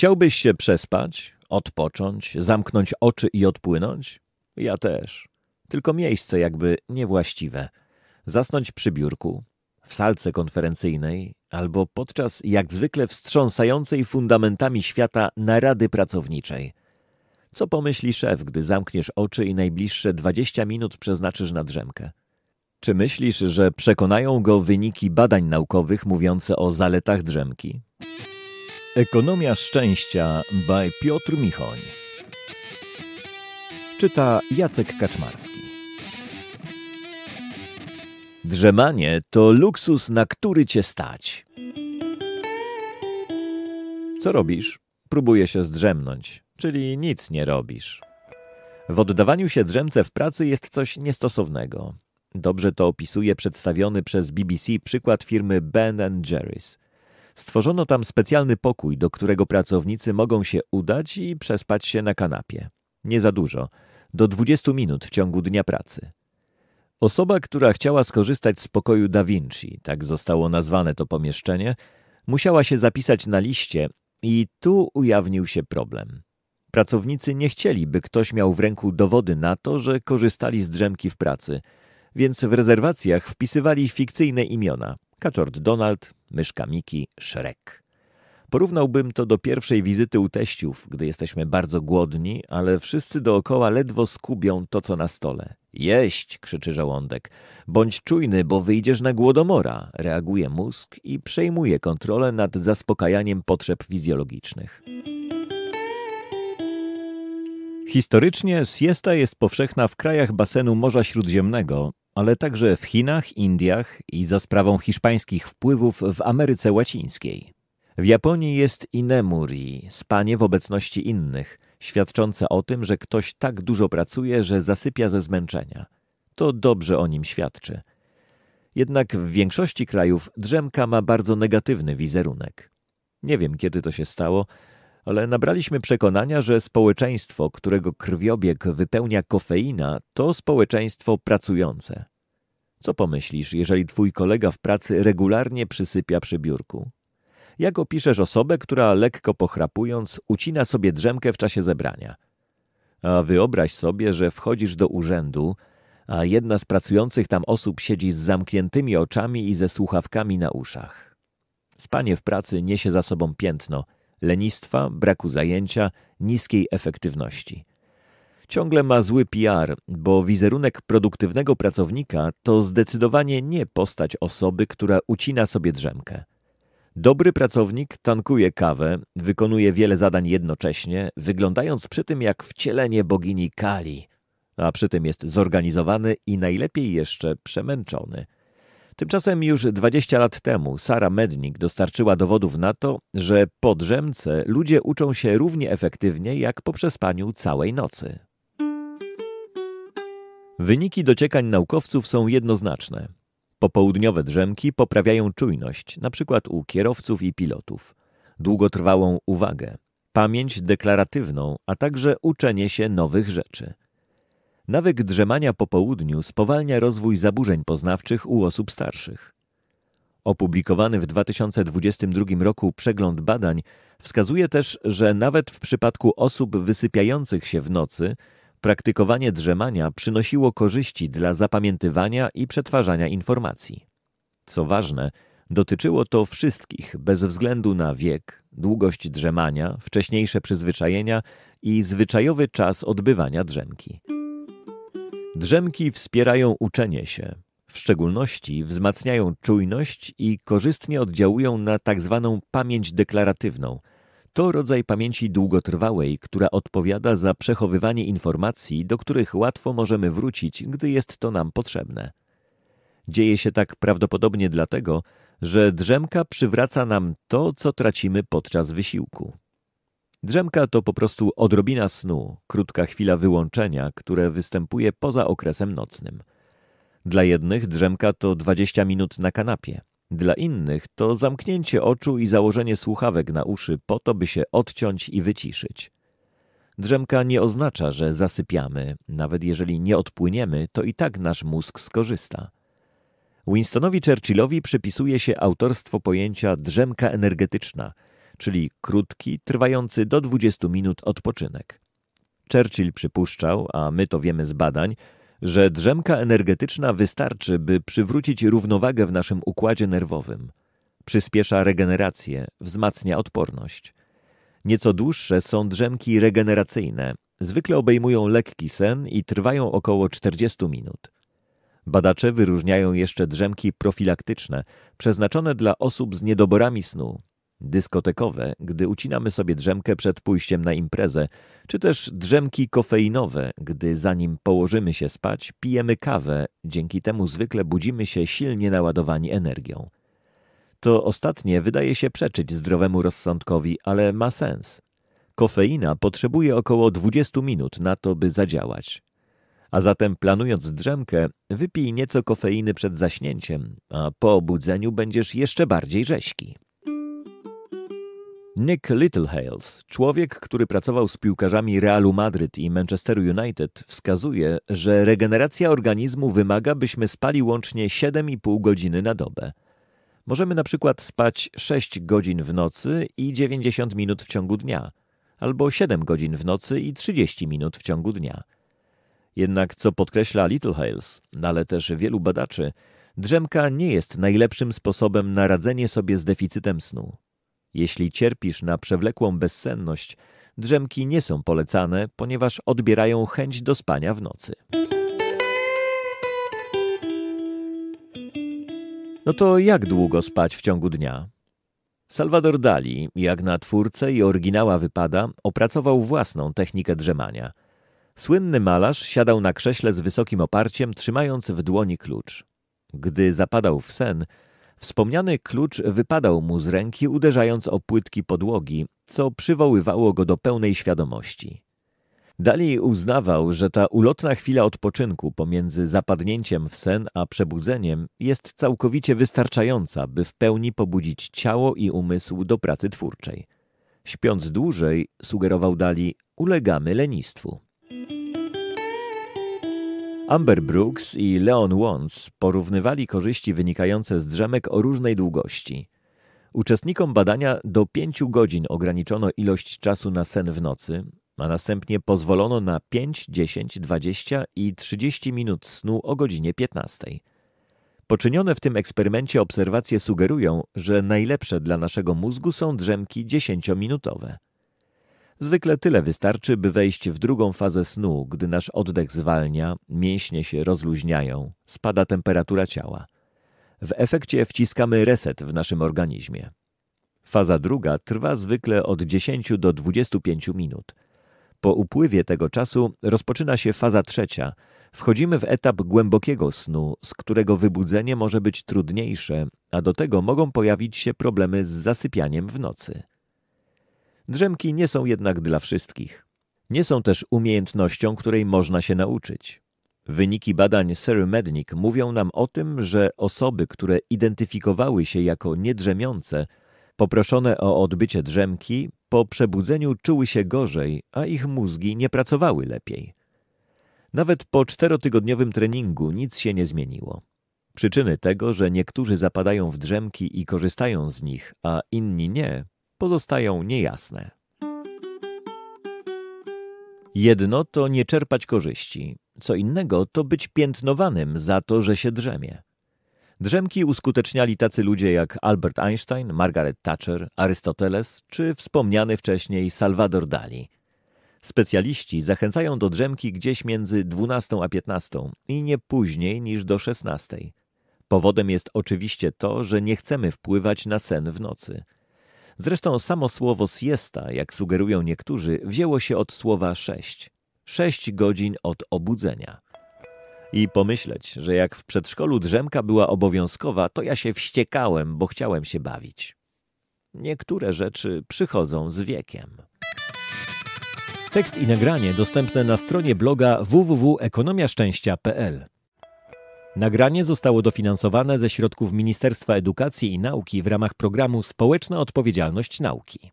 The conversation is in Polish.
Chciałbyś się przespać, odpocząć, zamknąć oczy i odpłynąć? Ja też. Tylko miejsce jakby niewłaściwe. Zasnąć przy biurku, w salce konferencyjnej albo podczas jak zwykle wstrząsającej fundamentami świata narady pracowniczej. Co pomyśli szef, gdy zamkniesz oczy i najbliższe 20 minut przeznaczysz na drzemkę? Czy myślisz, że przekonają go wyniki badań naukowych mówiące o zaletach drzemki? Ekonomia Szczęścia by Piotr Michoń. Czyta Jacek Kaczmarski. Drzemanie to luksus, na który cię stać. Co robisz? Próbuję się zdrzemnąć, czyli nic nie robisz. W oddawaniu się drzemce w pracy jest coś niestosownego. Dobrze to opisuje przedstawiony przez BBC przykład firmy Ben Jerry's – Stworzono tam specjalny pokój, do którego pracownicy mogą się udać i przespać się na kanapie. Nie za dużo, do 20 minut w ciągu dnia pracy. Osoba, która chciała skorzystać z pokoju Da Vinci, tak zostało nazwane to pomieszczenie, musiała się zapisać na liście i tu ujawnił się problem. Pracownicy nie chcieli, by ktoś miał w ręku dowody na to, że korzystali z drzemki w pracy, więc w rezerwacjach wpisywali fikcyjne imiona – Kaczort Donald, Myszka Miki, Szrek. Porównałbym to do pierwszej wizyty u teściów, gdy jesteśmy bardzo głodni, ale wszyscy dookoła ledwo skubią to, co na stole. Jeść, krzyczy żołądek. Bądź czujny, bo wyjdziesz na głodomora, reaguje mózg i przejmuje kontrolę nad zaspokajaniem potrzeb fizjologicznych. Historycznie siesta jest powszechna w krajach basenu Morza Śródziemnego, ale także w Chinach, Indiach i za sprawą hiszpańskich wpływów w Ameryce Łacińskiej. W Japonii jest inemuri, spanie w obecności innych, świadczące o tym, że ktoś tak dużo pracuje, że zasypia ze zmęczenia. To dobrze o nim świadczy. Jednak w większości krajów drzemka ma bardzo negatywny wizerunek. Nie wiem, kiedy to się stało, ale nabraliśmy przekonania, że społeczeństwo, którego krwiobieg wypełnia kofeina, to społeczeństwo pracujące. Co pomyślisz, jeżeli twój kolega w pracy regularnie przysypia przy biurku? Jak opiszesz osobę, która lekko pochrapując ucina sobie drzemkę w czasie zebrania? A wyobraź sobie, że wchodzisz do urzędu, a jedna z pracujących tam osób siedzi z zamkniętymi oczami i ze słuchawkami na uszach. Spanie w pracy niesie za sobą piętno – lenistwa, braku zajęcia, niskiej efektywności. Ciągle ma zły PR, bo wizerunek produktywnego pracownika to zdecydowanie nie postać osoby, która ucina sobie drzemkę. Dobry pracownik tankuje kawę, wykonuje wiele zadań jednocześnie, wyglądając przy tym jak wcielenie bogini Kali, a przy tym jest zorganizowany i najlepiej jeszcze przemęczony. Tymczasem już 20 lat temu Sara Mednik dostarczyła dowodów na to, że po drzemce ludzie uczą się równie efektywnie jak po przespaniu całej nocy. Wyniki dociekań naukowców są jednoznaczne. Popołudniowe drzemki poprawiają czujność, np. u kierowców i pilotów, długotrwałą uwagę, pamięć deklaratywną, a także uczenie się nowych rzeczy. Nawyk drzemania po południu spowalnia rozwój zaburzeń poznawczych u osób starszych. Opublikowany w 2022 roku przegląd badań wskazuje też, że nawet w przypadku osób wysypiających się w nocy, praktykowanie drzemania przynosiło korzyści dla zapamiętywania i przetwarzania informacji. Co ważne, dotyczyło to wszystkich bez względu na wiek, długość drzemania, wcześniejsze przyzwyczajenia i zwyczajowy czas odbywania drzemki. Drzemki wspierają uczenie się, w szczególności wzmacniają czujność i korzystnie oddziałują na tzw. Tak pamięć deklaratywną. To rodzaj pamięci długotrwałej, która odpowiada za przechowywanie informacji, do których łatwo możemy wrócić, gdy jest to nam potrzebne. Dzieje się tak prawdopodobnie dlatego, że drzemka przywraca nam to, co tracimy podczas wysiłku. Drzemka to po prostu odrobina snu, krótka chwila wyłączenia, które występuje poza okresem nocnym. Dla jednych drzemka to 20 minut na kanapie, dla innych to zamknięcie oczu i założenie słuchawek na uszy po to, by się odciąć i wyciszyć. Drzemka nie oznacza, że zasypiamy, nawet jeżeli nie odpłyniemy, to i tak nasz mózg skorzysta. Winstonowi Churchillowi przypisuje się autorstwo pojęcia drzemka energetyczna – czyli krótki, trwający do 20 minut odpoczynek. Churchill przypuszczał, a my to wiemy z badań, że drzemka energetyczna wystarczy, by przywrócić równowagę w naszym układzie nerwowym. Przyspiesza regenerację, wzmacnia odporność. Nieco dłuższe są drzemki regeneracyjne. Zwykle obejmują lekki sen i trwają około 40 minut. Badacze wyróżniają jeszcze drzemki profilaktyczne, przeznaczone dla osób z niedoborami snu, dyskotekowe, gdy ucinamy sobie drzemkę przed pójściem na imprezę, czy też drzemki kofeinowe, gdy zanim położymy się spać, pijemy kawę, dzięki temu zwykle budzimy się silnie naładowani energią. To ostatnie wydaje się przeczyć zdrowemu rozsądkowi, ale ma sens. Kofeina potrzebuje około 20 minut na to, by zadziałać. A zatem planując drzemkę, wypij nieco kofeiny przed zaśnięciem, a po obudzeniu będziesz jeszcze bardziej rześki. Nick Littlehales, człowiek, który pracował z piłkarzami Realu Madryt i Manchesteru United, wskazuje, że regeneracja organizmu wymaga, byśmy spali łącznie 7,5 godziny na dobę. Możemy na przykład spać 6 godzin w nocy i 90 minut w ciągu dnia, albo 7 godzin w nocy i 30 minut w ciągu dnia. Jednak co podkreśla Littlehales, no ale też wielu badaczy, drzemka nie jest najlepszym sposobem na radzenie sobie z deficytem snu. Jeśli cierpisz na przewlekłą bezsenność, drzemki nie są polecane, ponieważ odbierają chęć do spania w nocy. No to jak długo spać w ciągu dnia? Salvador Dali, jak na twórcę i oryginała wypada, opracował własną technikę drzemania. Słynny malarz siadał na krześle z wysokim oparciem, trzymając w dłoni klucz. Gdy zapadał w sen, Wspomniany klucz wypadał mu z ręki, uderzając o płytki podłogi, co przywoływało go do pełnej świadomości. Dalej uznawał, że ta ulotna chwila odpoczynku pomiędzy zapadnięciem w sen a przebudzeniem jest całkowicie wystarczająca, by w pełni pobudzić ciało i umysł do pracy twórczej. Śpiąc dłużej, sugerował Dali, ulegamy lenistwu. Amber Brooks i Leon Wons porównywali korzyści wynikające z drzemek o różnej długości. Uczestnikom badania do 5 godzin ograniczono ilość czasu na sen w nocy, a następnie pozwolono na 5, 10, 20 i 30 minut snu o godzinie 15. Poczynione w tym eksperymencie obserwacje sugerują, że najlepsze dla naszego mózgu są drzemki 10-minutowe. Zwykle tyle wystarczy, by wejść w drugą fazę snu, gdy nasz oddech zwalnia, mięśnie się rozluźniają, spada temperatura ciała. W efekcie wciskamy reset w naszym organizmie. Faza druga trwa zwykle od 10 do 25 minut. Po upływie tego czasu rozpoczyna się faza trzecia. Wchodzimy w etap głębokiego snu, z którego wybudzenie może być trudniejsze, a do tego mogą pojawić się problemy z zasypianiem w nocy. Drzemki nie są jednak dla wszystkich. Nie są też umiejętnością, której można się nauczyć. Wyniki badań Sir Mednick mówią nam o tym, że osoby, które identyfikowały się jako niedrzemiące, poproszone o odbycie drzemki, po przebudzeniu czuły się gorzej, a ich mózgi nie pracowały lepiej. Nawet po czterotygodniowym treningu nic się nie zmieniło. Przyczyny tego, że niektórzy zapadają w drzemki i korzystają z nich, a inni nie, pozostają niejasne. Jedno to nie czerpać korzyści, co innego to być piętnowanym za to, że się drzemie. Drzemki uskuteczniali tacy ludzie jak Albert Einstein, Margaret Thatcher, Arystoteles czy wspomniany wcześniej Salvador Dali. Specjaliści zachęcają do drzemki gdzieś między 12 a 15 i nie później niż do 16. Powodem jest oczywiście to, że nie chcemy wpływać na sen w nocy – Zresztą samo słowo siesta, jak sugerują niektórzy, wzięło się od słowa sześć. Sześć godzin od obudzenia. I pomyśleć, że jak w przedszkolu drzemka była obowiązkowa, to ja się wściekałem, bo chciałem się bawić. Niektóre rzeczy przychodzą z wiekiem. Tekst i nagranie dostępne na stronie bloga www.ekonomiaszczęścia.pl. Nagranie zostało dofinansowane ze środków Ministerstwa Edukacji i Nauki w ramach programu Społeczna Odpowiedzialność Nauki.